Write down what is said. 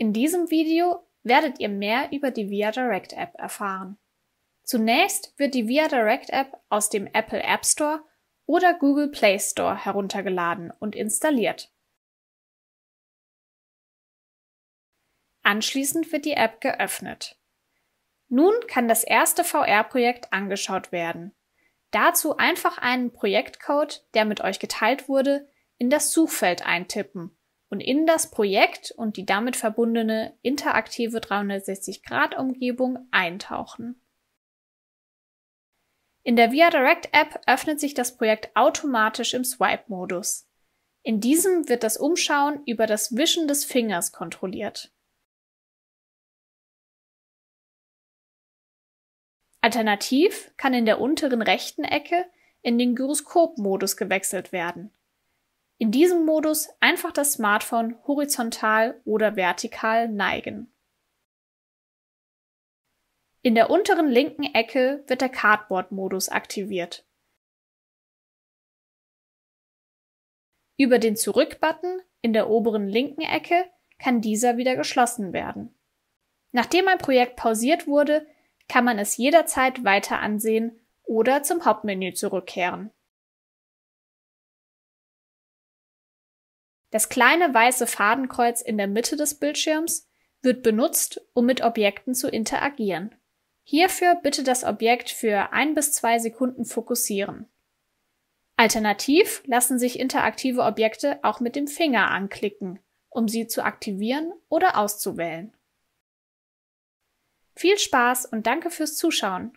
In diesem Video werdet ihr mehr über die Via Direct App erfahren. Zunächst wird die Via Direct App aus dem Apple App Store oder Google Play Store heruntergeladen und installiert. Anschließend wird die App geöffnet. Nun kann das erste VR-Projekt angeschaut werden. Dazu einfach einen Projektcode, der mit euch geteilt wurde, in das Suchfeld eintippen und in das Projekt und die damit verbundene interaktive 360-Grad-Umgebung eintauchen. In der Via Direct App öffnet sich das Projekt automatisch im Swipe-Modus. In diesem wird das Umschauen über das Wischen des Fingers kontrolliert. Alternativ kann in der unteren rechten Ecke in den Gyroskop-Modus gewechselt werden. In diesem Modus einfach das Smartphone horizontal oder vertikal neigen. In der unteren linken Ecke wird der Cardboard-Modus aktiviert. Über den Zurück-Button in der oberen linken Ecke kann dieser wieder geschlossen werden. Nachdem ein Projekt pausiert wurde, kann man es jederzeit weiter ansehen oder zum Hauptmenü zurückkehren. Das kleine weiße Fadenkreuz in der Mitte des Bildschirms wird benutzt, um mit Objekten zu interagieren. Hierfür bitte das Objekt für ein bis zwei Sekunden fokussieren. Alternativ lassen sich interaktive Objekte auch mit dem Finger anklicken, um sie zu aktivieren oder auszuwählen. Viel Spaß und danke fürs Zuschauen!